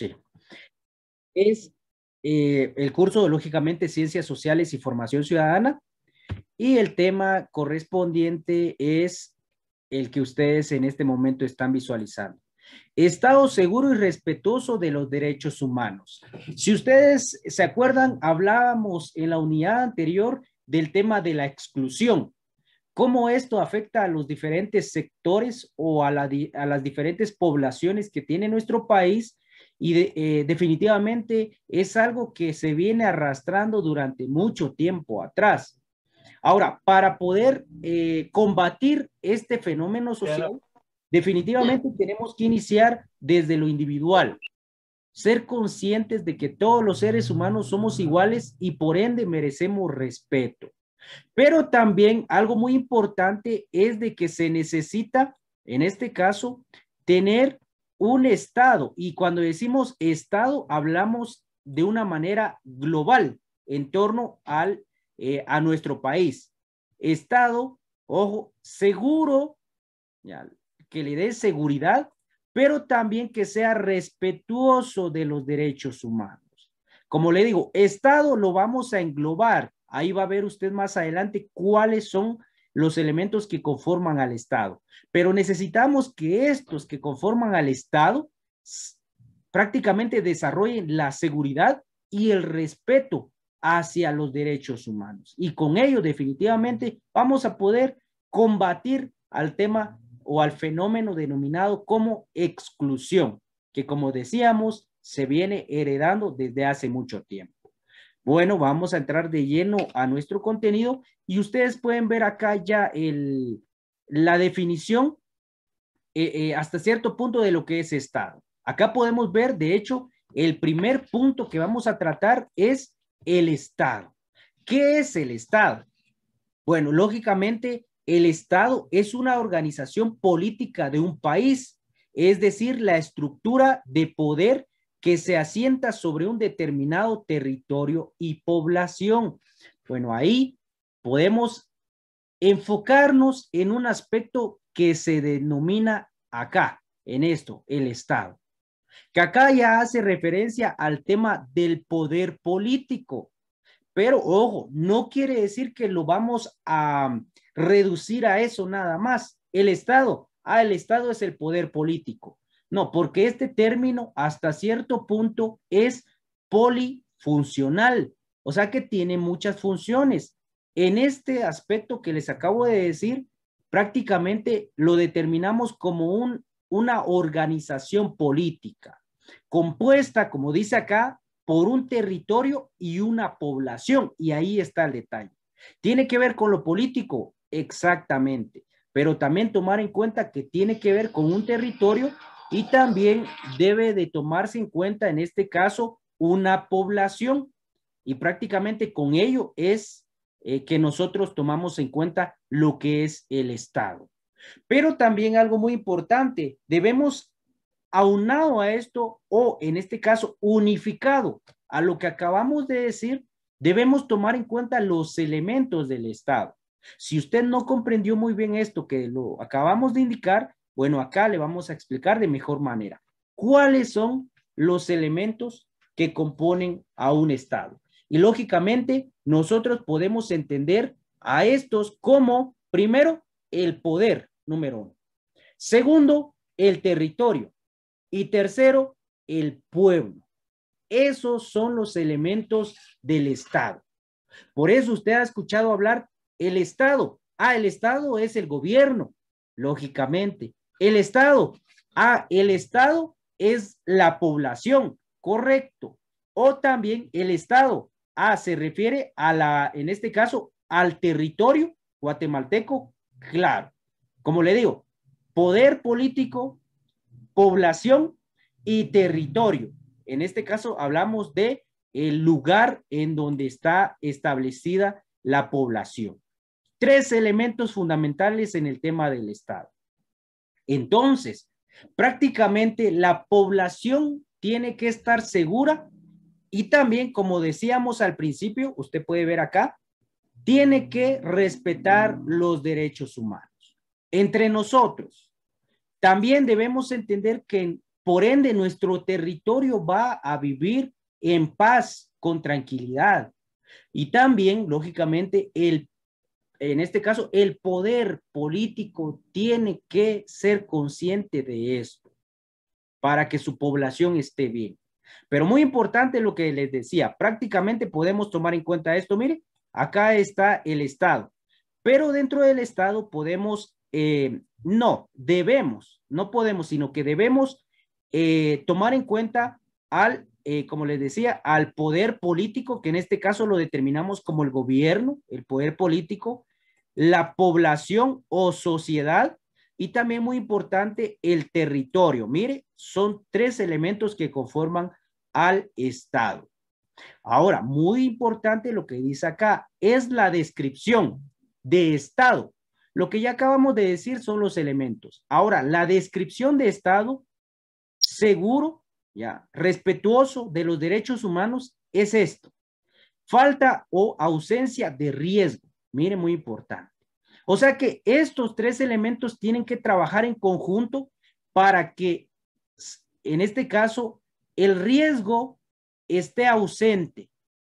sí. Es eh, el curso, de lógicamente, Ciencias Sociales y Formación Ciudadana. Y el tema correspondiente es el que ustedes en este momento están visualizando. Estado seguro y respetuoso de los derechos humanos. Si ustedes se acuerdan, hablábamos en la unidad anterior del tema de la exclusión, cómo esto afecta a los diferentes sectores o a las diferentes poblaciones que tiene nuestro país y eh, definitivamente es algo que se viene arrastrando durante mucho tiempo atrás. Ahora, para poder eh, combatir este fenómeno social, definitivamente tenemos que iniciar desde lo individual, ser conscientes de que todos los seres humanos somos iguales y por ende merecemos respeto. Pero también algo muy importante es de que se necesita, en este caso, tener un Estado, y cuando decimos Estado, hablamos de una manera global en torno al, eh, a nuestro país. Estado, ojo, seguro, que le dé seguridad, pero también que sea respetuoso de los derechos humanos. Como le digo, Estado lo vamos a englobar. Ahí va a ver usted más adelante cuáles son los elementos que conforman al Estado. Pero necesitamos que estos que conforman al Estado prácticamente desarrollen la seguridad y el respeto hacia los derechos humanos. Y con ello definitivamente vamos a poder combatir al tema o al fenómeno denominado como exclusión, que como decíamos, se viene heredando desde hace mucho tiempo. Bueno, vamos a entrar de lleno a nuestro contenido y ustedes pueden ver acá ya la definición eh, eh, hasta cierto punto de lo que es Estado. Acá podemos ver, de hecho, el primer punto que vamos a tratar es el Estado. ¿Qué es el Estado? Bueno, lógicamente, el Estado es una organización política de un país, es decir, la estructura de poder que se asienta sobre un determinado territorio y población. Bueno, ahí podemos enfocarnos en un aspecto que se denomina acá, en esto, el Estado. Que acá ya hace referencia al tema del poder político. Pero ojo, no quiere decir que lo vamos a reducir a eso nada más. El Estado, ah, el Estado es el poder político. No, porque este término hasta cierto punto es polifuncional, o sea que tiene muchas funciones. En este aspecto que les acabo de decir, prácticamente lo determinamos como un, una organización política, compuesta, como dice acá, por un territorio y una población. Y ahí está el detalle. ¿Tiene que ver con lo político? Exactamente. Pero también tomar en cuenta que tiene que ver con un territorio y también debe de tomarse en cuenta, en este caso, una población. Y prácticamente con ello es eh, que nosotros tomamos en cuenta lo que es el Estado. Pero también algo muy importante, debemos aunado a esto o en este caso unificado a lo que acabamos de decir, debemos tomar en cuenta los elementos del Estado. Si usted no comprendió muy bien esto que lo acabamos de indicar, bueno, acá le vamos a explicar de mejor manera cuáles son los elementos que componen a un Estado. Y lógicamente, nosotros podemos entender a estos como, primero, el poder, número uno. Segundo, el territorio. Y tercero, el pueblo. Esos son los elementos del Estado. Por eso usted ha escuchado hablar el Estado. Ah, el Estado es el gobierno, lógicamente. El Estado. Ah, el Estado es la población, correcto. O también el Estado. A ah, se refiere a la, en este caso, al territorio guatemalteco, claro. Como le digo, poder político, población y territorio. En este caso hablamos de el lugar en donde está establecida la población. Tres elementos fundamentales en el tema del Estado. Entonces, prácticamente la población tiene que estar segura y también, como decíamos al principio, usted puede ver acá, tiene que respetar los derechos humanos. Entre nosotros, también debemos entender que, por ende, nuestro territorio va a vivir en paz, con tranquilidad. Y también, lógicamente, el en este caso, el poder político tiene que ser consciente de esto para que su población esté bien. Pero muy importante lo que les decía, prácticamente podemos tomar en cuenta esto. Mire, acá está el Estado, pero dentro del Estado podemos, eh, no, debemos, no podemos, sino que debemos eh, tomar en cuenta al, eh, como les decía, al poder político, que en este caso lo determinamos como el gobierno, el poder político, la población o sociedad y también muy importante el territorio. Mire, son tres elementos que conforman al Estado. Ahora, muy importante lo que dice acá es la descripción de Estado. Lo que ya acabamos de decir son los elementos. Ahora, la descripción de Estado seguro, ya, respetuoso de los derechos humanos es esto. Falta o ausencia de riesgo. Mire, muy importante. O sea que estos tres elementos tienen que trabajar en conjunto para que, en este caso, el riesgo esté ausente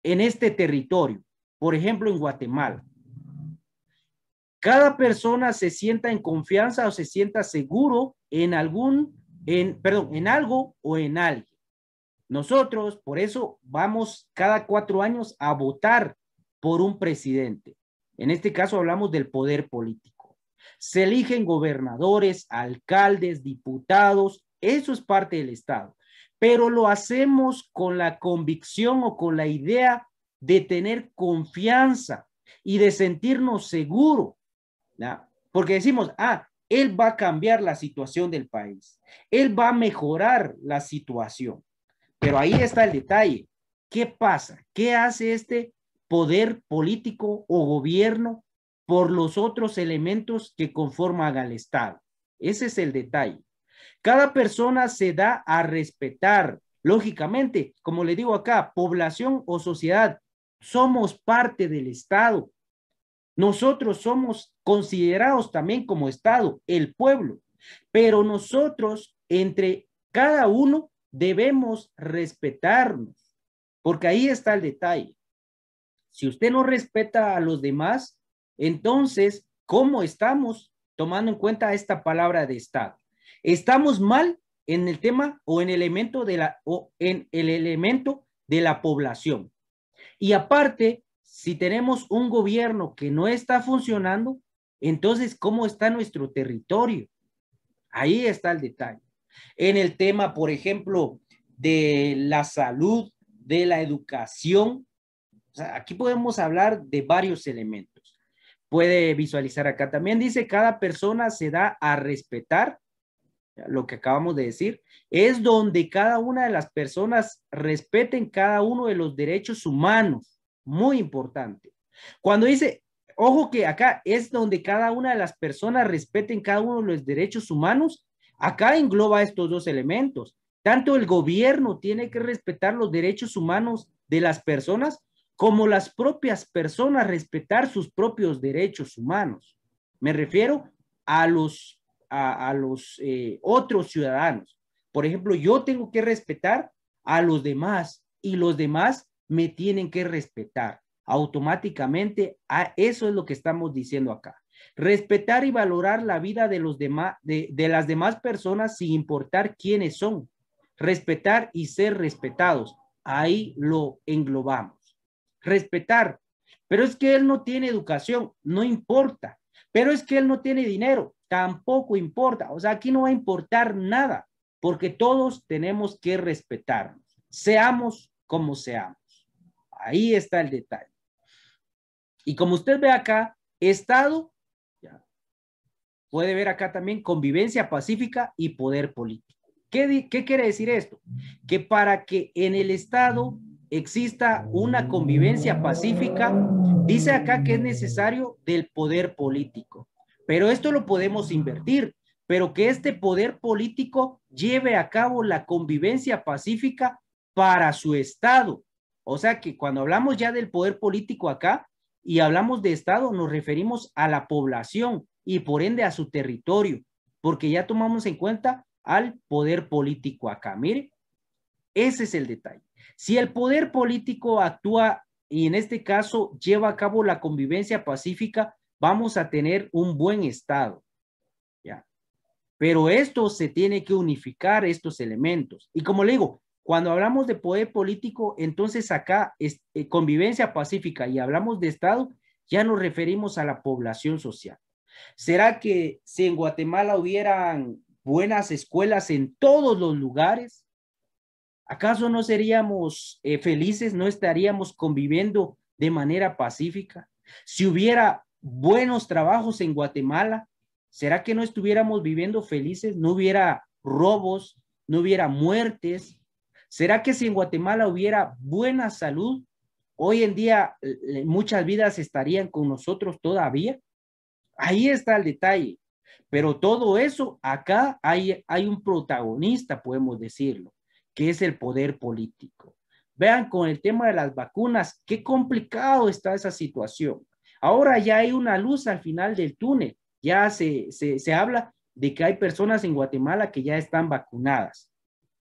en este territorio, por ejemplo, en Guatemala. Cada persona se sienta en confianza o se sienta seguro en algún, en, perdón, en algo o en alguien. Nosotros, por eso, vamos cada cuatro años a votar por un presidente. En este caso hablamos del poder político. Se eligen gobernadores, alcaldes, diputados, eso es parte del Estado, pero lo hacemos con la convicción o con la idea de tener confianza y de sentirnos seguros, porque decimos, ah, él va a cambiar la situación del país, él va a mejorar la situación, pero ahí está el detalle. ¿Qué pasa? ¿Qué hace este poder político o gobierno por los otros elementos que conforman al Estado. Ese es el detalle. Cada persona se da a respetar. Lógicamente, como le digo acá, población o sociedad, somos parte del Estado. Nosotros somos considerados también como Estado, el pueblo, pero nosotros entre cada uno debemos respetarnos, porque ahí está el detalle. Si usted no respeta a los demás, entonces, ¿cómo estamos tomando en cuenta esta palabra de Estado? ¿Estamos mal en el tema o en el elemento de la, o en el elemento de la población? Y aparte, si tenemos un gobierno que no está funcionando, entonces, ¿cómo está nuestro territorio? Ahí está el detalle. En el tema, por ejemplo, de la salud, de la educación, aquí podemos hablar de varios elementos. Puede visualizar acá también, dice, cada persona se da a respetar, lo que acabamos de decir, es donde cada una de las personas respeten cada uno de los derechos humanos. Muy importante. Cuando dice, ojo que acá es donde cada una de las personas respeten cada uno de los derechos humanos, acá engloba estos dos elementos. Tanto el gobierno tiene que respetar los derechos humanos de las personas como las propias personas respetar sus propios derechos humanos. Me refiero a los, a, los eh, otros ciudadanos. Por ejemplo, yo tengo que respetar a los demás y los demás me tienen que respetar automáticamente. A eso es lo que estamos diciendo acá. Respetar y valorar la vida de, los de las demás personas sin importar quiénes son. Respetar y ser respetados. Ahí lo englobamos respetar. Pero es que él no tiene educación, no importa. Pero es que él no tiene dinero, tampoco importa. O sea, aquí no va a importar nada, porque todos tenemos que respetarnos, seamos como seamos. Ahí está el detalle. Y como usted ve acá, Estado, puede ver acá también convivencia pacífica y poder político. ¿Qué, ¿Qué quiere decir esto? Que para que en el Estado exista una convivencia pacífica, dice acá que es necesario del poder político. Pero esto lo podemos invertir, pero que este poder político lleve a cabo la convivencia pacífica para su Estado. O sea que cuando hablamos ya del poder político acá y hablamos de Estado, nos referimos a la población y por ende a su territorio, porque ya tomamos en cuenta al poder político acá. Mire, ese es el detalle. Si el poder político actúa y en este caso lleva a cabo la convivencia pacífica, vamos a tener un buen Estado. Pero esto se tiene que unificar, estos elementos. Y como le digo, cuando hablamos de poder político, entonces acá es, eh, convivencia pacífica y hablamos de Estado, ya nos referimos a la población social. ¿Será que si en Guatemala hubieran buenas escuelas en todos los lugares, ¿Acaso no seríamos eh, felices? ¿No estaríamos conviviendo de manera pacífica? Si hubiera buenos trabajos en Guatemala, ¿será que no estuviéramos viviendo felices? ¿No hubiera robos? ¿No hubiera muertes? ¿Será que si en Guatemala hubiera buena salud, hoy en día eh, eh, muchas vidas estarían con nosotros todavía? Ahí está el detalle. Pero todo eso, acá hay un protagonista, podemos decirlo que es el poder político. Vean con el tema de las vacunas, qué complicado está esa situación. Ahora ya hay una luz al final del túnel. Ya se, habla de que hay personas en Guatemala que ya están vacunadas,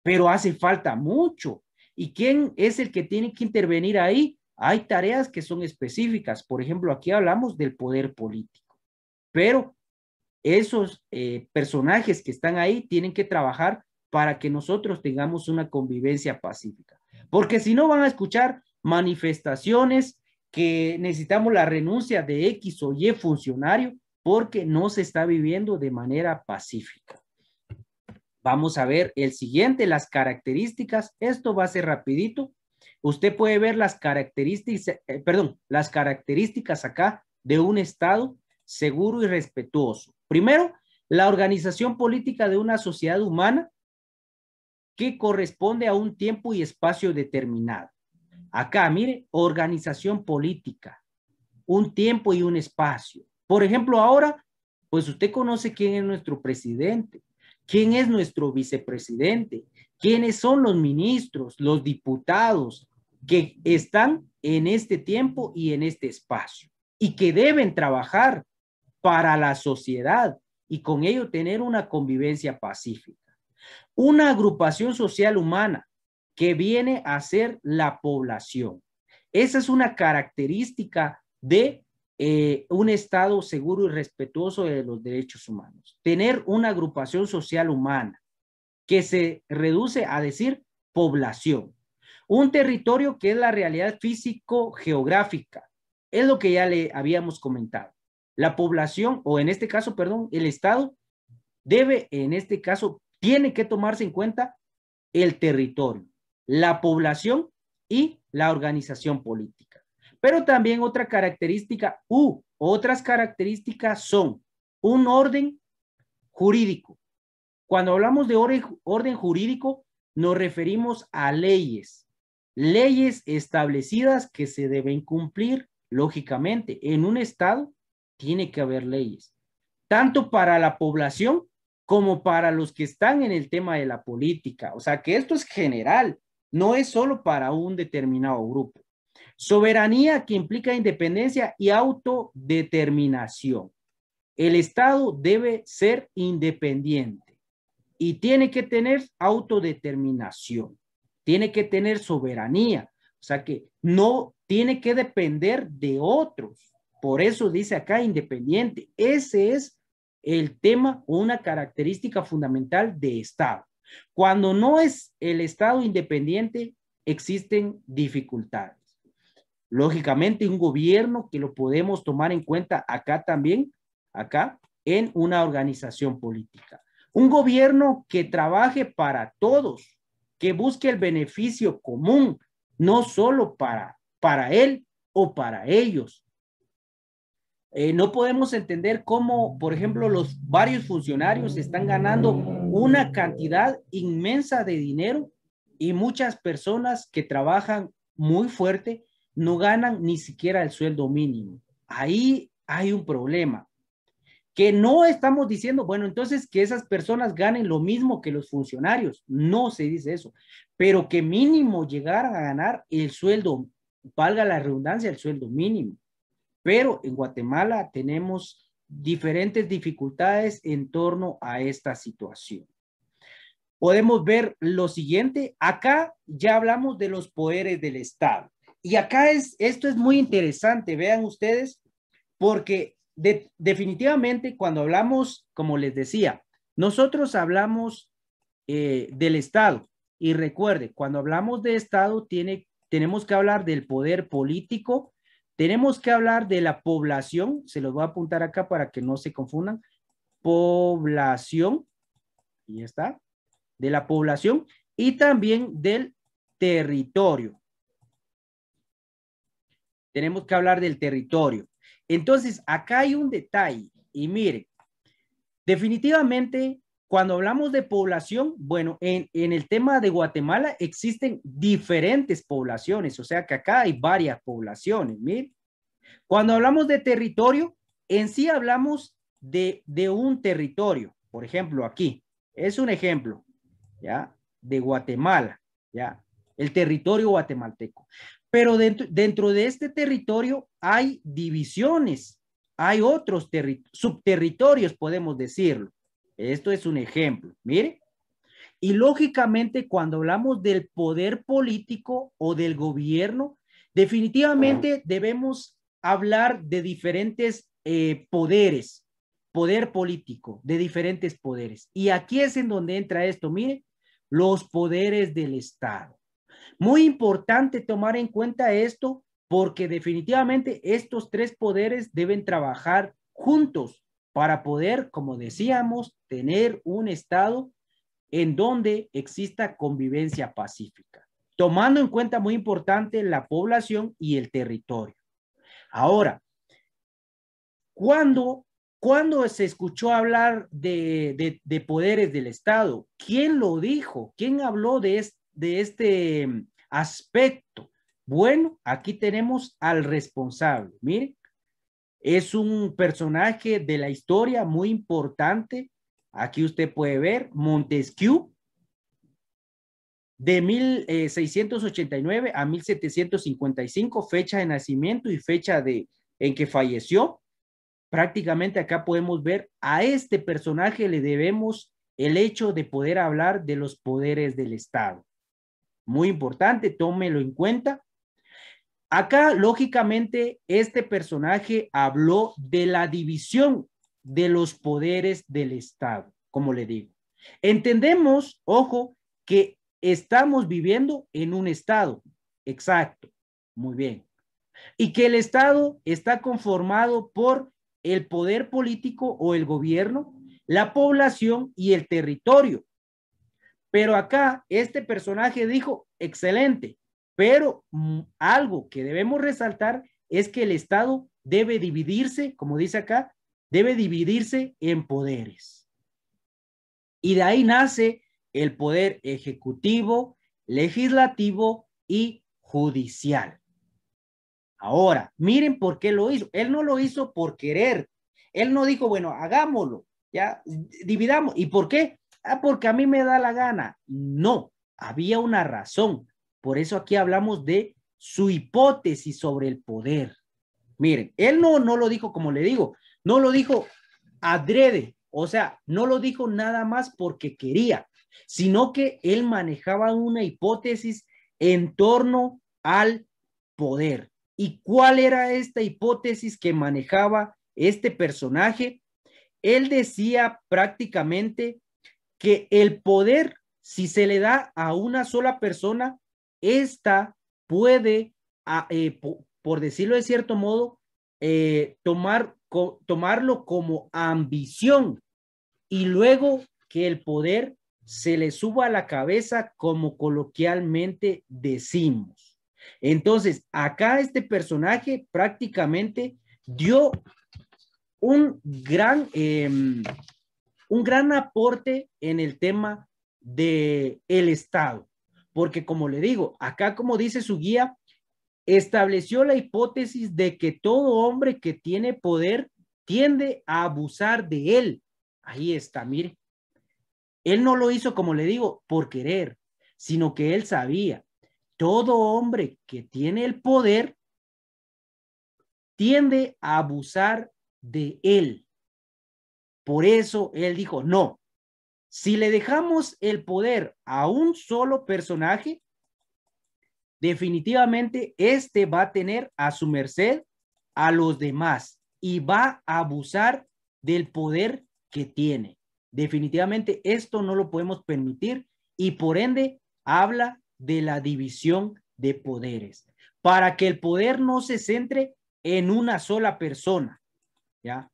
pero hace falta mucho. ¿Y quién es el que tiene que intervenir ahí? Hay tareas que son específicas. Por ejemplo, aquí hablamos del poder político, pero esos eh, personajes que están ahí tienen que trabajar para que nosotros tengamos una convivencia pacífica. Porque si no van a escuchar manifestaciones que necesitamos la renuncia de X o Y funcionario porque no se está viviendo de manera pacífica. Vamos a ver el siguiente, las características. Esto va a ser rapidito. Usted puede ver las características, eh, perdón, las características acá de un Estado seguro y respetuoso. Primero, la organización política de una sociedad humana que corresponde a un tiempo y espacio determinado. Acá, mire, organización política, un tiempo y un espacio. Por ejemplo, ahora, pues usted conoce quién es nuestro presidente, quién es nuestro vicepresidente, quiénes son los ministros, los diputados que están en este tiempo y en este espacio y que deben trabajar para la sociedad y con ello tener una convivencia pacífica una agrupación social humana que viene a ser la población. Esa es una característica de eh, un Estado seguro y respetuoso de los derechos humanos. Tener una agrupación social humana que se reduce a decir población. Un territorio que es la realidad físico-geográfica. Es lo que ya le habíamos comentado. La población, o en este caso, perdón, el Estado debe, en este caso, tiene que tomarse en cuenta el territorio, la población y la organización política. Pero también otra característica u otras características son un orden jurídico. Cuando hablamos de orden, jurídico, nos referimos a leyes, leyes establecidas que se deben cumplir, lógicamente. En un Estado tiene que haber leyes, tanto para la población como para los que están en el tema de la política. O sea, que esto es general, no es solo para un determinado grupo. Soberanía que implica independencia y autodeterminación. El Estado debe ser independiente y tiene que tener autodeterminación, tiene que tener soberanía, o sea que no tiene que depender de otros. Por eso dice acá independiente. Ese es el tema o una característica fundamental de Estado. Cuando no es el Estado independiente, existen dificultades. Lógicamente, un gobierno que lo podemos tomar en cuenta acá también, acá, en una organización política. Un gobierno que trabaje para todos, que busque el beneficio común, no solo para, para él o para ellos, eh, no podemos entender cómo, por ejemplo, los varios funcionarios están ganando una cantidad inmensa de dinero y muchas personas que trabajan muy fuerte no ganan ni siquiera el sueldo mínimo. Ahí hay un problema que no estamos diciendo, bueno, entonces que esas personas ganen lo mismo que los funcionarios, no se dice eso, pero que mínimo llegaran a ganar el sueldo, valga la redundancia, el sueldo mínimo. Pero en Guatemala tenemos diferentes dificultades en torno a esta situación. Podemos ver lo siguiente, acá ya hablamos de los poderes del Estado. Y acá es, esto es muy interesante, vean ustedes, porque definitivamente cuando hablamos, como les decía, nosotros hablamos eh, del Estado. Y recuerde, cuando hablamos de Estado, tiene, tenemos que hablar del poder político, tenemos que hablar de la población, se los voy a apuntar acá para que no se confundan, población, y está, de la población y también del territorio. Tenemos que hablar del territorio. Entonces, acá hay un detalle y miren, definitivamente cuando hablamos de población, bueno, en, el tema de Guatemala existen diferentes poblaciones, o sea que acá hay varias poblaciones. ¿mire? Cuando hablamos de territorio, en sí hablamos de, un territorio. Por ejemplo, aquí es un ejemplo, ¿ya? De Guatemala, ¿ya? El territorio guatemalteco. Pero dentro, dentro de este territorio hay divisiones, hay otros subterritorios, podemos decirlo. Esto es un ejemplo, mire. Y lógicamente cuando hablamos del poder político o del gobierno, definitivamente debemos hablar de diferentes eh, poderes, poder político, de diferentes poderes. Y aquí es en donde entra esto, mire, los poderes del Estado. Muy importante tomar en cuenta esto porque definitivamente estos tres poderes deben trabajar juntos para poder, como decíamos, tener un Estado en donde exista convivencia pacífica, tomando en cuenta muy importante la población y el territorio. Ahora, ¿cuándo, se escuchó hablar de, de, de, poderes del Estado? ¿Quién lo dijo? ¿Quién habló de, de este mm, aspecto? Bueno, aquí tenemos al responsable. Mire, es un personaje de la historia muy importante. Aquí usted puede ver Montesquieu de 1689 eh, a 1755, fecha de nacimiento y fecha de, en que falleció. Prácticamente acá podemos ver a este personaje le debemos el hecho de poder hablar de los poderes del Estado. Muy importante, tómelo en cuenta. Acá, lógicamente, este personaje habló de la división de los poderes del Estado, como le digo. Entendemos, ojo, que estamos viviendo en un Estado. Exacto. Muy bien. Y que el Estado está conformado por el poder político o el gobierno, la población y el territorio. Pero acá este personaje dijo, excelente, pero mm, algo que debemos resaltar es que el Estado debe dividirse, como dice acá, debe dividirse en poderes. Y de ahí nace el poder ejecutivo, legislativo y judicial. Ahora, miren por qué lo hizo. Él no lo hizo por querer. Él no dijo, bueno, hagámoslo, ya, dividamos. ¿Y por qué? Ah, porque a mí me da la gana. No, había una razón. Por eso aquí hablamos de su hipótesis sobre el poder. Miren, él no, no lo dijo como le digo, no lo dijo adrede, o sea, no lo dijo nada más porque quería, sino que él manejaba una hipótesis en torno al poder. ¿Y cuál era esta hipótesis que manejaba este personaje? Él decía prácticamente que el poder, si se le da a una sola persona, esta puede, ah, eh, por decirlo de cierto modo, eh, tomar, tomarlo como ambición y luego que el poder se le suba a la cabeza como coloquialmente decimos. Entonces, acá este personaje prácticamente dio un gran, em, un gran aporte en el tema del el Estado porque como le digo, acá como dice su guía, estableció la hipótesis de que todo hombre que tiene poder tiende a abusar de él. Ahí está, mire. Él no lo hizo, como le digo, por querer, sino que él sabía. Todo hombre que tiene el poder tiende a abusar de él. Por eso él dijo, no, si le dejamos el poder a un solo personaje, definitivamente este va a tener a su merced a los demás y va a abusar del poder que tiene. Definitivamente esto no lo podemos permitir y por ende habla de la división de poderes para que el poder no se centre en una sola persona, ¿ya?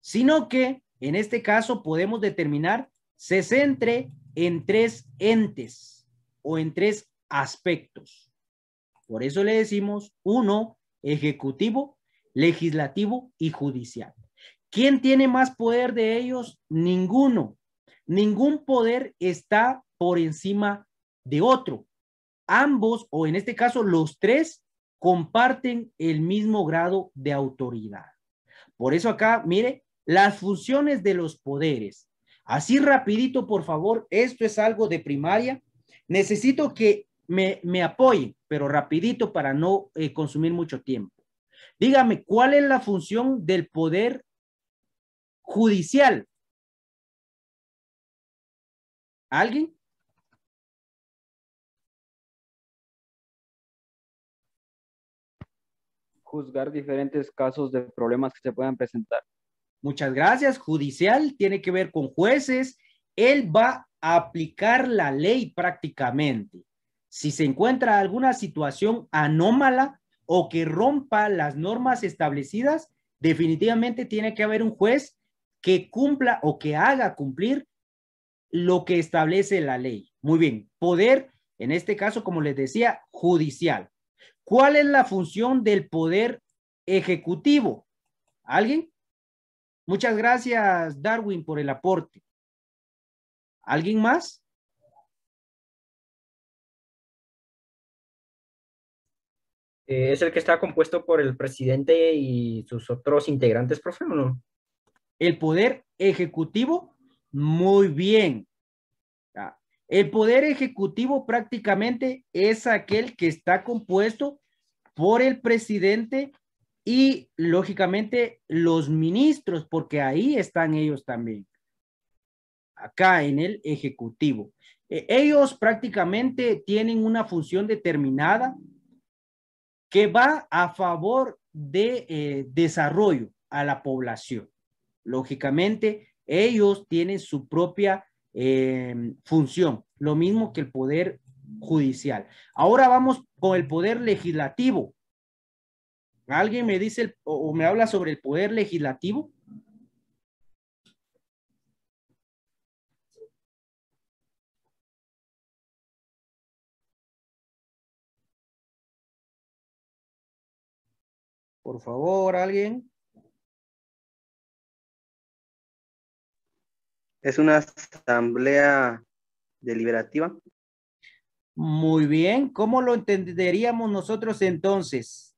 Sino que en este caso podemos determinar se centre en tres entes o en tres aspectos. Por eso le decimos uno, ejecutivo, legislativo y judicial. ¿Quién tiene más poder de ellos? Ninguno. Ningún poder está por encima de otro. Ambos, o en este caso los tres, comparten el mismo grado de autoridad. Por eso acá, mire, las funciones de los poderes Así rapidito, por favor, esto es algo de primaria. Necesito que me, me apoye, pero rapidito para no eh, consumir mucho tiempo. Dígame, ¿cuál es la función del poder judicial? ¿Alguien? Juzgar diferentes casos de problemas que se puedan presentar. Muchas gracias. Judicial tiene que ver con jueces. Él va a aplicar la ley prácticamente. Si se encuentra alguna situación anómala o que rompa las normas establecidas, definitivamente tiene que haber un juez que cumpla o que haga cumplir lo que establece la ley. Muy bien, poder, en este caso, como les decía, judicial. ¿Cuál es la función del poder ejecutivo? ¿Alguien? Muchas gracias, Darwin, por el aporte. ¿Alguien más? Eh, ¿Es el que está compuesto por el presidente y sus otros integrantes, profe, o no? El poder ejecutivo, muy bien. Ah, el poder ejecutivo prácticamente es aquel que está compuesto por el presidente y lógicamente los ministros, porque ahí están ellos también, acá en el Ejecutivo. E-, ellos prácticamente tienen una función determinada que va a favor de eh, desarrollo a la población. Lógicamente, ellos tienen su propia eh, función, lo mismo que el poder judicial. Ahora vamos con el poder legislativo. ¿Alguien me dice o me habla sobre el poder legislativo? Por favor, alguien. Es una asamblea deliberativa. Muy bien, ¿cómo lo entenderíamos nosotros entonces?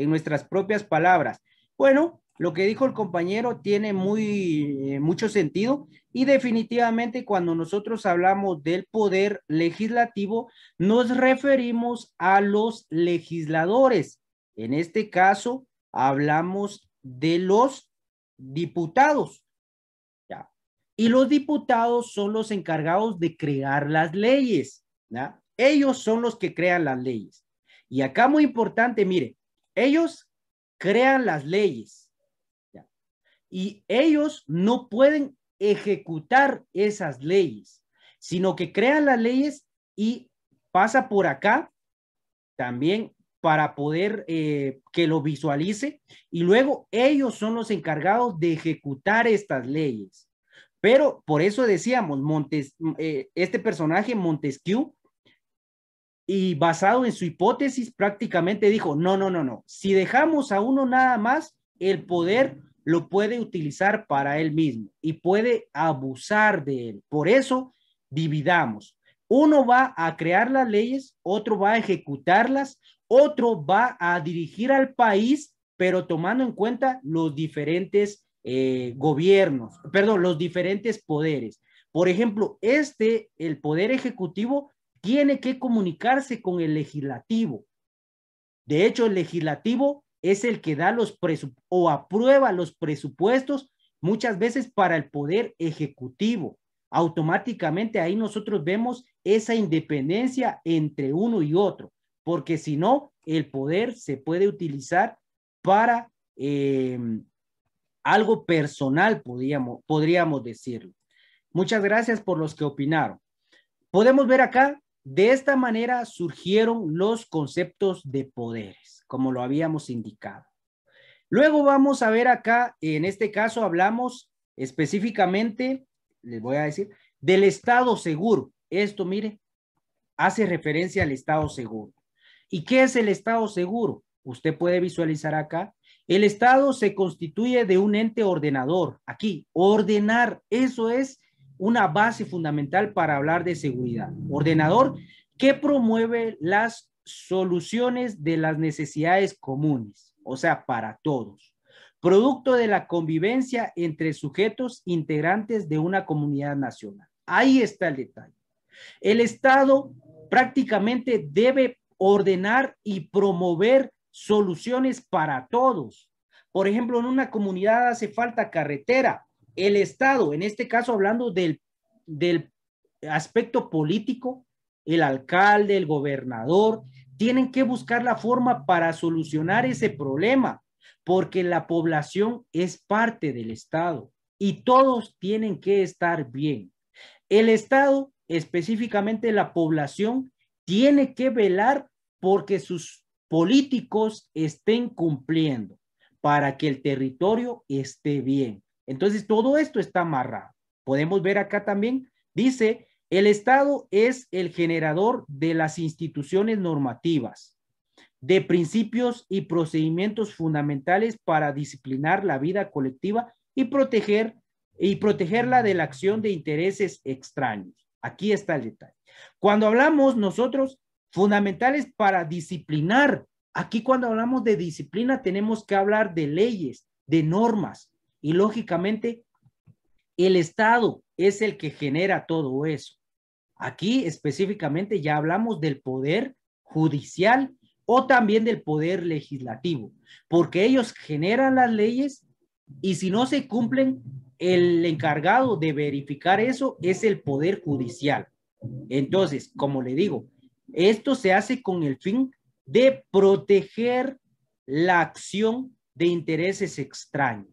en nuestras propias palabras. Bueno, lo que dijo el compañero tiene muy, eh, mucho sentido y definitivamente cuando nosotros hablamos del poder legislativo, nos referimos a los legisladores. En este caso, hablamos de los diputados. Y los diputados son los encargados de crear las leyes. Ellos son los que crean las leyes. Y acá muy importante, mire, ellos crean las leyes y ellos no pueden ejecutar esas leyes, sino que crean las leyes y pasa por acá también para poder eh, que lo visualice y luego ellos son los encargados de ejecutar estas leyes. Pero por eso decíamos, Montes, eh, este personaje Montesquieu y basado en su hipótesis prácticamente dijo, no, no, no, no, si dejamos a uno nada más, el poder lo puede utilizar para él mismo y puede abusar de él. Por eso, dividamos. Uno va a crear las leyes, otro va a ejecutarlas, otro va a dirigir al país, pero tomando en cuenta los diferentes eh, gobiernos, perdón, los diferentes poderes. Por ejemplo, este, el poder ejecutivo, tiene que comunicarse con el legislativo. De hecho, el legislativo es el que da los presupuestos o aprueba los presupuestos muchas veces para el poder ejecutivo. Automáticamente ahí nosotros vemos esa independencia entre uno y otro, porque si no, el poder se puede utilizar para em, algo personal, podríamos, podríamos decirlo. Muchas gracias por los que opinaron. Podemos ver acá de esta manera surgieron los conceptos de poderes, como lo habíamos indicado. Luego vamos a ver acá, en este caso hablamos específicamente, les voy a decir, del estado seguro. Esto, mire, hace referencia al estado seguro. ¿Y qué es el estado seguro? Usted puede visualizar acá. El estado se constituye de un ente ordenador. Aquí, ordenar, eso es una base fundamental para hablar de seguridad. Ordenador que promueve las soluciones de las necesidades comunes, o sea, para todos. Producto de la convivencia entre sujetos integrantes de una comunidad nacional. Ahí está el detalle. El Estado prácticamente debe ordenar y promover soluciones para todos. Por ejemplo, en una comunidad hace falta carretera, el Estado, en este caso hablando del, del aspecto político, el alcalde, el gobernador, tienen que buscar la forma para solucionar ese problema, porque la población es parte del Estado y todos tienen que estar bien. El Estado, específicamente la población, tiene que velar porque sus políticos estén cumpliendo para que el territorio esté bien. Entonces, todo esto está amarrado. Podemos ver acá también, dice, el Estado es el generador de las instituciones normativas, de principios y procedimientos fundamentales para disciplinar la vida colectiva y proteger y protegerla de la acción de intereses extraños. Aquí está el detalle. Cuando hablamos nosotros fundamentales para disciplinar, aquí cuando hablamos de disciplina tenemos que hablar de leyes, de normas, y lógicamente, el Estado es el que genera todo eso. Aquí específicamente ya hablamos del poder judicial o también del poder legislativo, porque ellos generan las leyes y si no se cumplen, el encargado de verificar eso es el poder judicial. Entonces, como le digo, esto se hace con el fin de proteger la acción de intereses extraños.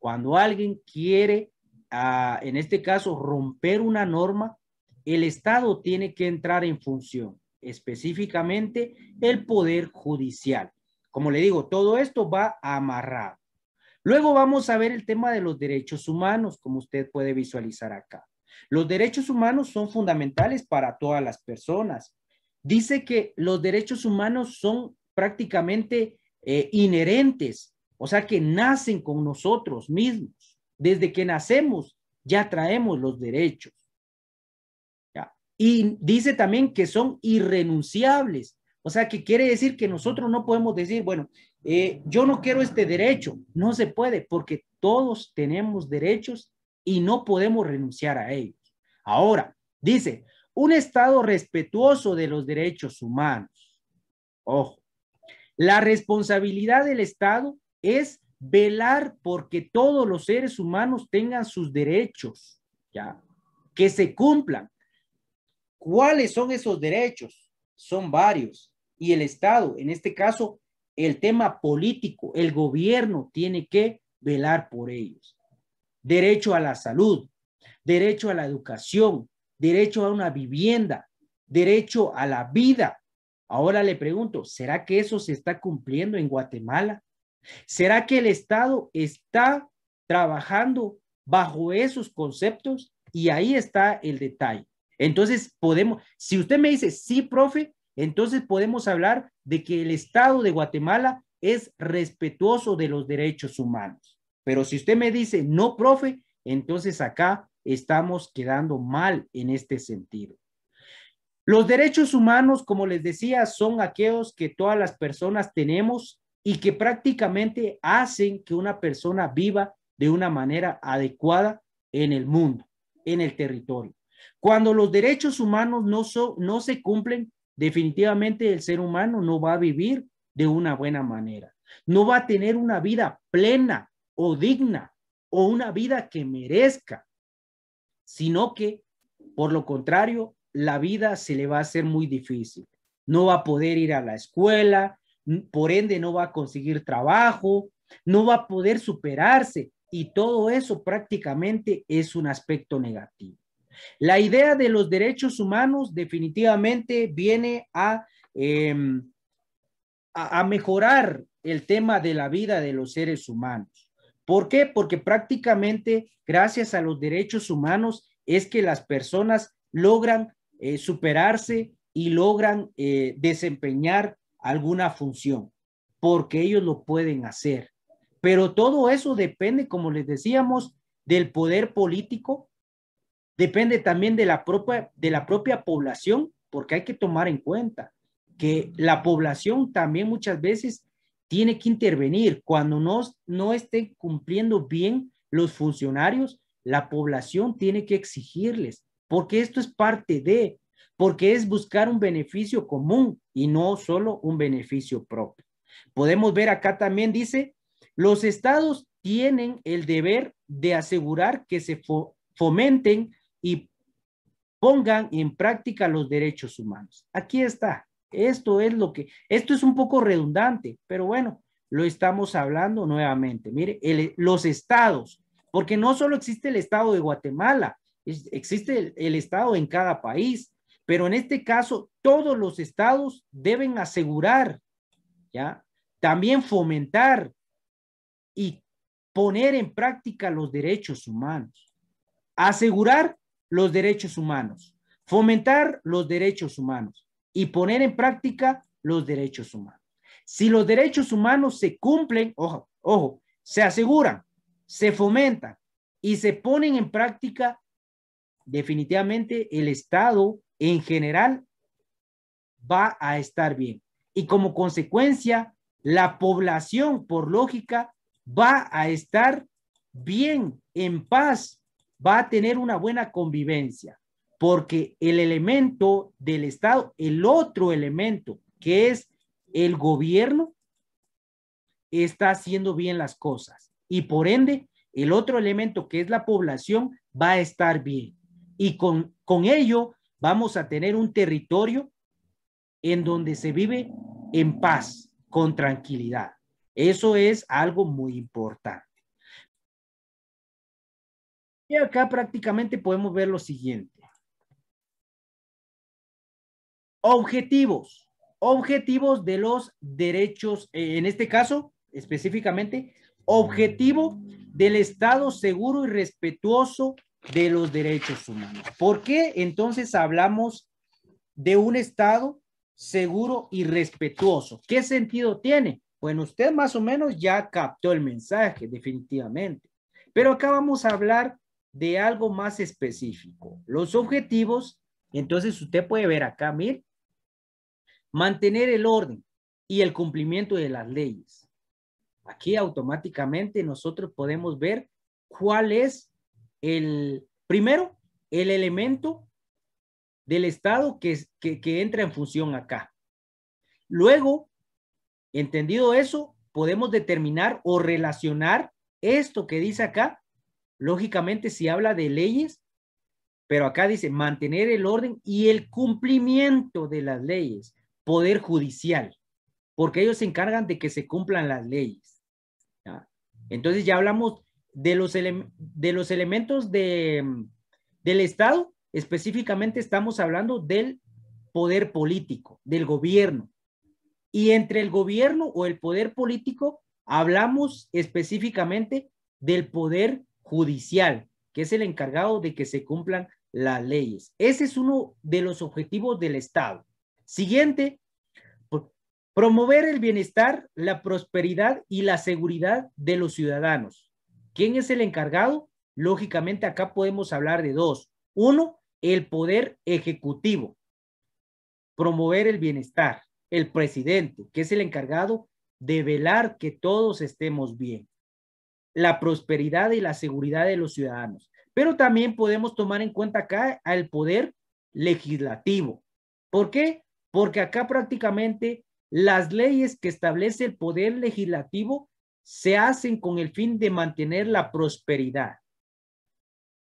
Cuando alguien quiere, ah, en este caso, romper una norma, el Estado tiene que entrar en función, específicamente el Poder Judicial. Como le digo, todo esto va amarrado. Luego vamos a ver el tema de los derechos humanos, como usted puede visualizar acá. Los derechos humanos son fundamentales para todas las personas. Dice que los derechos humanos son prácticamente eh, inherentes o sea que nacen con nosotros mismos. Desde que nacemos ya traemos los derechos. Y dice también que son irrenunciables. O sea que quiere decir que nosotros no podemos decir, bueno, eh, yo no quiero este derecho. No se puede porque todos tenemos derechos y no podemos renunciar a ellos. Ahora, dice, un Estado respetuoso de los derechos humanos. Ojo, la responsabilidad del Estado es velar porque todos los seres humanos tengan sus derechos, ¿ya? Que se cumplan. ¿Cuáles son esos derechos? Son varios. Y el Estado, en este caso, el tema político, el gobierno tiene que velar por ellos. Derecho a la salud, derecho a la educación, derecho a una vivienda, derecho a la vida. Ahora le pregunto, ¿será que eso se está cumpliendo en Guatemala? ¿Será que el Estado está trabajando bajo esos conceptos? Y ahí está el detalle. Entonces podemos, si usted me dice, sí, profe, entonces podemos hablar de que el Estado de Guatemala es respetuoso de los derechos humanos. Pero si usted me dice, no, profe, entonces acá estamos quedando mal en este sentido. Los derechos humanos, como les decía, son aquellos que todas las personas tenemos y que prácticamente hacen que una persona viva de una manera adecuada en el mundo, en el territorio. Cuando los derechos humanos no, se cumplen, definitivamente el ser humano no va a vivir de una buena manera, no va a tener una vida plena o digna o una vida que merezca, sino que, por lo contrario, la vida se le va a hacer muy difícil. No va a poder ir a la escuela, por ende no va a conseguir trabajo, no va a poder superarse y todo eso prácticamente es un aspecto negativo. La idea de los derechos humanos definitivamente viene a, em, a, mejorar el tema de la vida de los seres humanos. ¿Por qué? Porque prácticamente gracias a los derechos humanos es que las personas logran eh, superarse y logran eh, desempeñar alguna función, porque ellos lo pueden hacer. Pero todo eso depende, como les decíamos, del poder político, depende también de la propia, de la propia población, porque hay que tomar en cuenta que la población también muchas veces tiene que intervenir. Cuando no, no estén cumpliendo bien los funcionarios, la población tiene que exigirles, porque esto es parte de, porque es buscar un beneficio común y no solo un beneficio propio. Podemos ver acá también dice, los estados tienen el deber de asegurar que se fomenten y pongan en práctica los derechos humanos. Aquí está. Esto es lo que, esto es un poco redundante, pero bueno, lo estamos hablando nuevamente. Mire, los estados, porque no solo existe el estado de Guatemala, existe el estado en cada país. Pero en este caso, todos los estados deben asegurar, ¿ya? También fomentar y poner en práctica los derechos humanos. Asegurar los derechos humanos, fomentar los derechos humanos y poner en práctica los derechos humanos. Si los derechos humanos se cumplen, ojo, ojo, se aseguran, se fomentan y se ponen en práctica, definitivamente el Estado en general va a estar bien. Y como consecuencia, la población, por lógica, va a estar bien, en paz, va a tener una buena convivencia, porque el elemento del Estado, el otro elemento, que es el gobierno, está haciendo bien las cosas. Y por ende, el otro elemento, que es la población, va a estar bien. Y con, con ello vamos a tener un territorio en donde se vive en paz, con tranquilidad. Eso es algo muy importante. Y acá prácticamente podemos ver lo siguiente. Objetivos. Objetivos de los derechos, eh, en este caso específicamente, objetivo del Estado seguro y respetuoso de los derechos humanos. ¿Por qué entonces hablamos de un Estado seguro y respetuoso? ¿Qué sentido tiene? Bueno, usted más o menos ya captó el mensaje, definitivamente. Pero acá vamos a hablar de algo más específico. Los objetivos, entonces usted puede ver acá, mire, mantener el orden y el cumplimiento de las leyes. Aquí automáticamente nosotros podemos ver cuál es el primero, el elemento del Estado que, que, que entra en función acá. Luego, entendido eso, podemos determinar o relacionar esto que dice acá. Lógicamente, si habla de leyes, pero acá dice mantener el orden y el cumplimiento de las leyes, poder judicial, porque ellos se encargan de que se cumplan las leyes. Entonces ya hablamos de los, de los elementos de, del Estado, específicamente estamos hablando del poder político, del gobierno. Y entre el gobierno o el poder político hablamos específicamente del poder judicial, que es el encargado de que se cumplan las leyes. Ese es uno de los objetivos del Estado. Siguiente, promover el bienestar, la prosperidad y la seguridad de los ciudadanos. ¿Quién es el encargado? Lógicamente acá podemos hablar de dos. Uno, el poder ejecutivo, promover el bienestar, el presidente, que es el encargado de velar que todos estemos bien, la prosperidad y la seguridad de los ciudadanos. Pero también podemos tomar en cuenta acá al poder legislativo. ¿Por qué? Porque acá prácticamente las leyes que establece el poder legislativo se hacen con el fin de mantener la prosperidad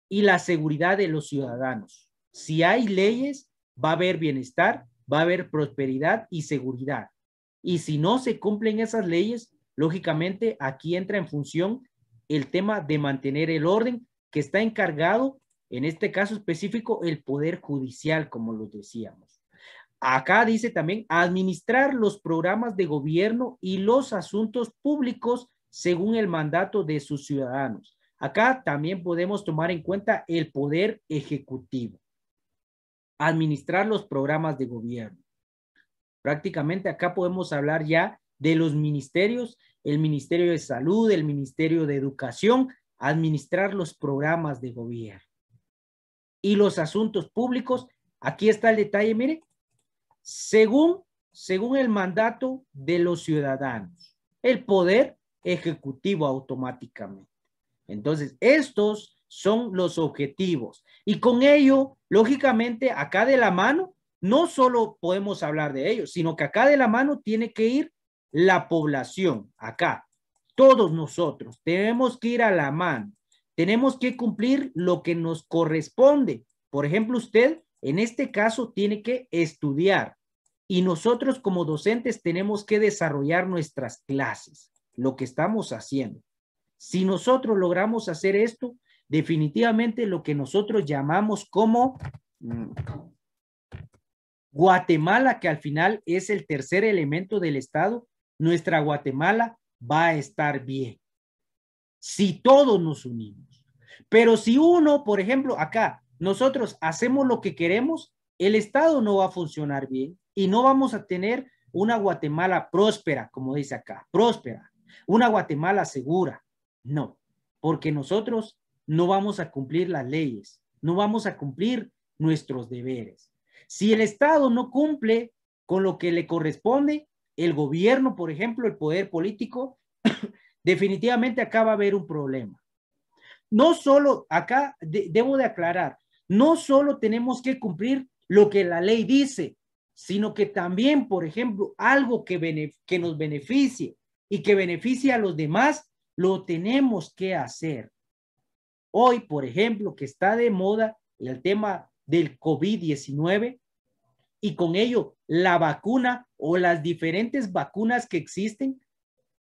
y la seguridad de los ciudadanos. Si hay leyes, va a haber bienestar, va a haber prosperidad y seguridad. Y si no se cumplen esas leyes, lógicamente aquí entra en función el tema de mantener el orden que está encargado, en este caso específico, el Poder Judicial, como lo decíamos. Acá dice también administrar los programas de gobierno y los asuntos públicos según el mandato de sus ciudadanos. Acá también podemos tomar en cuenta el poder ejecutivo. Administrar los programas de gobierno. Prácticamente acá podemos hablar ya de los ministerios, el Ministerio de Salud, el Ministerio de Educación, administrar los programas de gobierno. Y los asuntos públicos, aquí está el detalle, mire, según, según el mandato de los ciudadanos, el poder ejecutivo automáticamente. Entonces, estos son los objetivos. Y con ello, lógicamente, acá de la mano, no solo podemos hablar de ellos, sino que acá de la mano tiene que ir la población, acá, todos nosotros, tenemos que ir a la mano, tenemos que cumplir lo que nos corresponde. Por ejemplo, usted en este caso, tiene que estudiar y nosotros como docentes tenemos que desarrollar nuestras clases, lo que estamos haciendo. Si nosotros logramos hacer esto, definitivamente lo que nosotros llamamos como mm, Guatemala, que al final es el tercer elemento del Estado, nuestra Guatemala va a estar bien. Si todos nos unimos. Pero si uno, por ejemplo, acá, nosotros hacemos lo que queremos, el Estado no va a funcionar bien y no vamos a tener una Guatemala próspera, como dice acá, próspera, una Guatemala segura. No, porque nosotros no vamos a cumplir las leyes, no vamos a cumplir nuestros deberes. Si el Estado no cumple con lo que le corresponde, el gobierno, por ejemplo, el poder político, definitivamente acá va a haber un problema. No solo acá, debo de aclarar, no solo tenemos que cumplir lo que la ley dice, sino que también, por ejemplo, algo que, nos beneficie y que beneficie a los demás, lo tenemos que hacer. Hoy, por ejemplo, que está de moda el tema del COVID-19 y con ello la vacuna o las diferentes vacunas que existen.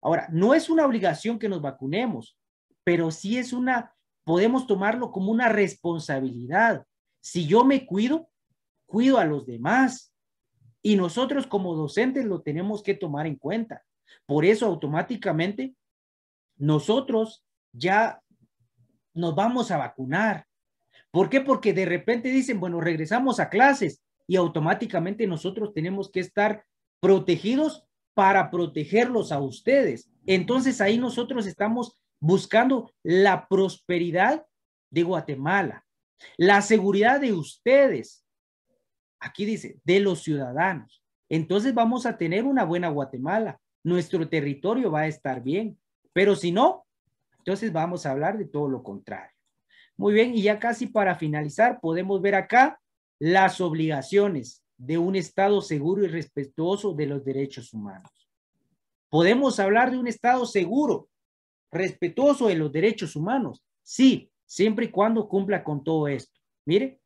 Ahora, no es una obligación que nos vacunemos, pero sí es una podemos tomarlo como una responsabilidad. Si yo me cuido, cuido a los demás. Y nosotros como docentes lo tenemos que tomar en cuenta. Por eso automáticamente nosotros ya nos vamos a vacunar. ¿Por qué? Porque de repente dicen, bueno, regresamos a clases y automáticamente nosotros tenemos que estar protegidos para protegerlos a ustedes. Entonces ahí nosotros estamos buscando la prosperidad de Guatemala, la seguridad de ustedes. Aquí dice, de los ciudadanos. Entonces vamos a tener una buena Guatemala. Nuestro territorio va a estar bien. Pero si no, entonces vamos a hablar de todo lo contrario. Muy bien, y ya casi para finalizar, podemos ver acá las obligaciones de un Estado seguro y respetuoso de los derechos humanos. Podemos hablar de un Estado seguro respetuoso de los derechos humanos. Sí, siempre y cuando cumpla con todo esto. Mire,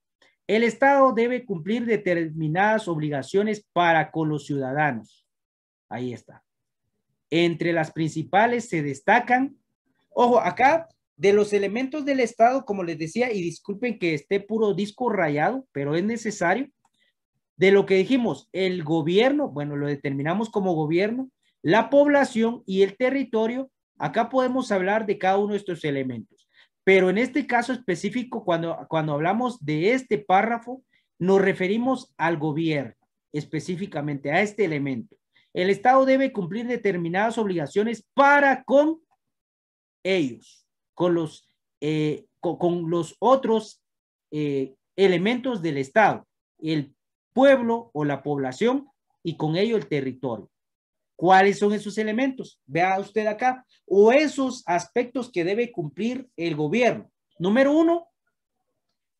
el Estado debe cumplir determinadas obligaciones para con los ciudadanos. Ahí está. Entre las principales se destacan, ojo, acá de los elementos del Estado, como les decía, y disculpen que esté puro disco rayado, pero es necesario, de lo que dijimos, el gobierno, bueno, lo determinamos como gobierno, la población y el territorio Acá podemos hablar de cada uno de estos elementos, pero en este caso específico, cuando, cuando hablamos de este párrafo, nos referimos al gobierno, específicamente a este elemento. El Estado debe cumplir determinadas obligaciones para con ellos, con los, eh, con, los otros eh, elementos del Estado, el pueblo o la población y con ello el territorio. ¿Cuáles son esos elementos? Vea usted acá, o esos aspectos que debe cumplir el gobierno. Número uno,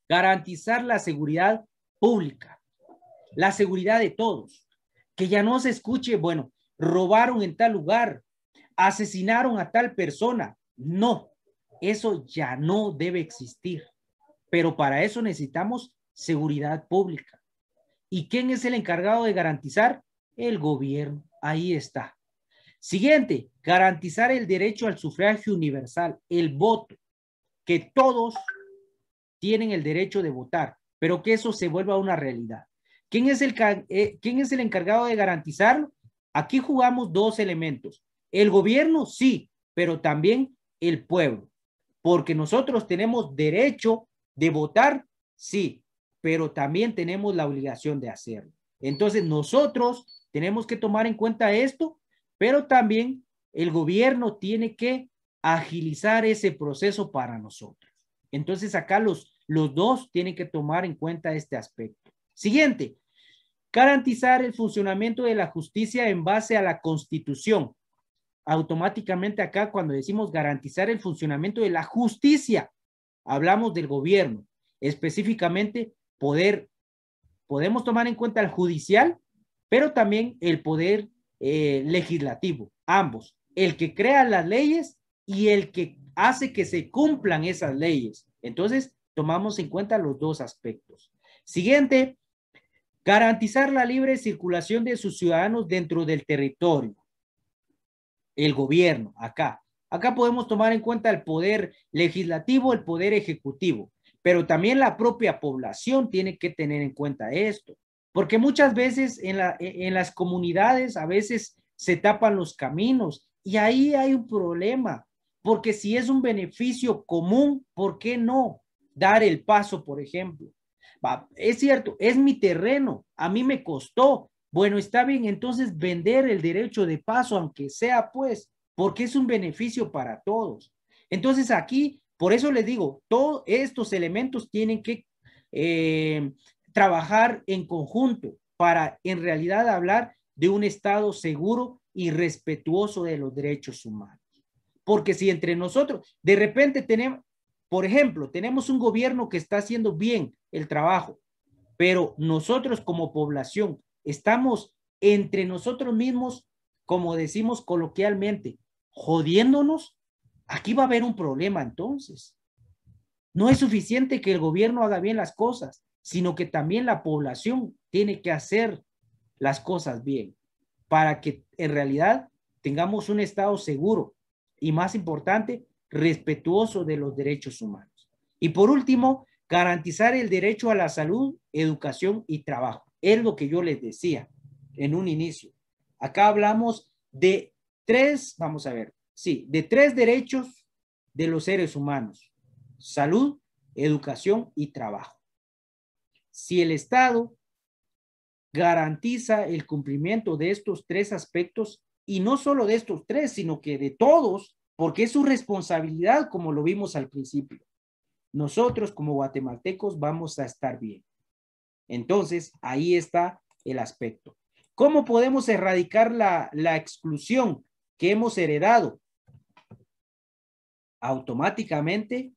garantizar la seguridad pública, la seguridad de todos. Que ya no se escuche, bueno, robaron en tal lugar, asesinaron a tal persona. No, eso ya no debe existir. Pero para eso necesitamos seguridad pública. ¿Y quién es el encargado de garantizar? El gobierno ahí está. Siguiente, garantizar el derecho al sufragio universal, el voto, que todos tienen el derecho de votar, pero que eso se vuelva una realidad. ¿Quién es el, eh, es el encargado de garantizarlo? Aquí jugamos dos elementos. El gobierno, sí, pero también el pueblo, porque nosotros tenemos derecho de votar, sí, pero también tenemos la obligación de hacerlo. Entonces, nosotros tenemos que tomar en cuenta esto, pero también el gobierno tiene que agilizar ese proceso para nosotros. Entonces acá los, los dos tienen que tomar en cuenta este aspecto. Siguiente, garantizar el funcionamiento de la justicia en base a la constitución. Automáticamente acá cuando decimos garantizar el funcionamiento de la justicia, hablamos del gobierno, específicamente poder, podemos tomar en cuenta el judicial pero también el poder eh, legislativo, ambos, el que crea las leyes y el que hace que se cumplan esas leyes. Entonces, tomamos en cuenta los dos aspectos. Siguiente, garantizar la libre circulación de sus ciudadanos dentro del territorio. El gobierno, acá. Acá podemos tomar en cuenta el poder legislativo, el poder ejecutivo, pero también la propia población tiene que tener en cuenta esto. Porque muchas veces en, la, e, en las comunidades a veces se tapan los caminos y ahí hay un problema, porque si es un beneficio común, ¿por qué no dar el paso, por ejemplo? es cierto, es mi terreno, a mí me costó. Bueno, está bien, entonces vender el derecho de paso, aunque sea pues, porque es un beneficio para todos. Entonces aquí, por eso les digo, todos estos elementos tienen que eh, trabajar en conjunto para en realidad hablar de un Estado seguro y respetuoso de los derechos humanos. Porque si entre nosotros, de repente tenemos, por ejemplo, tenemos un gobierno que está haciendo bien el trabajo, pero nosotros como población estamos entre nosotros mismos, como decimos coloquialmente, jodiéndonos, aquí va a haber un problema entonces. No es suficiente que el gobierno haga bien las cosas sino que también la población tiene que hacer las cosas bien para que en realidad tengamos un Estado seguro y más importante, respetuoso de los derechos humanos. Y por último, garantizar el derecho a la salud, educación y trabajo. Es lo que yo les decía en un inicio. Acá hablamos de tres, vamos a ver, sí, de tres derechos de los seres humanos, salud, educación y trabajo. Si el Estado garantiza el cumplimiento de estos tres aspectos, y no solo de estos tres, sino que de todos, porque es su responsabilidad, como lo vimos al principio. Nosotros como guatemaltecos vamos a estar bien. Entonces, ahí está el aspecto. ¿Cómo podemos erradicar la, la exclusión que hemos heredado? Automáticamente,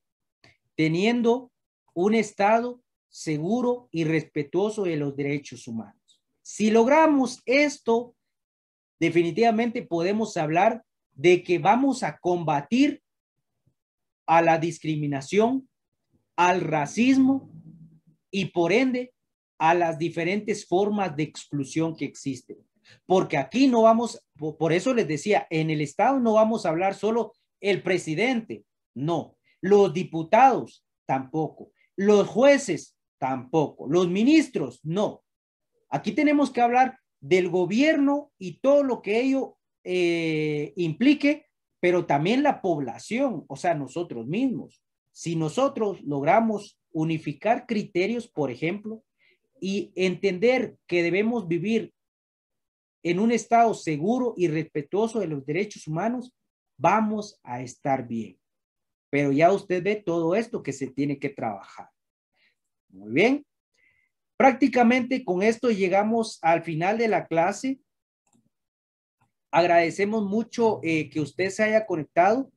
teniendo un Estado seguro y respetuoso de los derechos humanos. Si logramos esto, definitivamente podemos hablar de que vamos a combatir a la discriminación, al racismo y por ende a las diferentes formas de exclusión que existen. Porque aquí no vamos, por eso les decía, en el Estado no vamos a hablar solo el presidente, no, los diputados tampoco, los jueces Tampoco. Los ministros, no. Aquí tenemos que hablar del gobierno y todo lo que ello eh, implique, pero también la población, o sea, nosotros mismos. Si nosotros logramos unificar criterios, por ejemplo, y entender que debemos vivir en un estado seguro y respetuoso de los derechos humanos, vamos a estar bien. Pero ya usted ve todo esto que se tiene que trabajar. Muy bien. Prácticamente con esto llegamos al final de la clase. Agradecemos mucho eh, que usted se haya conectado.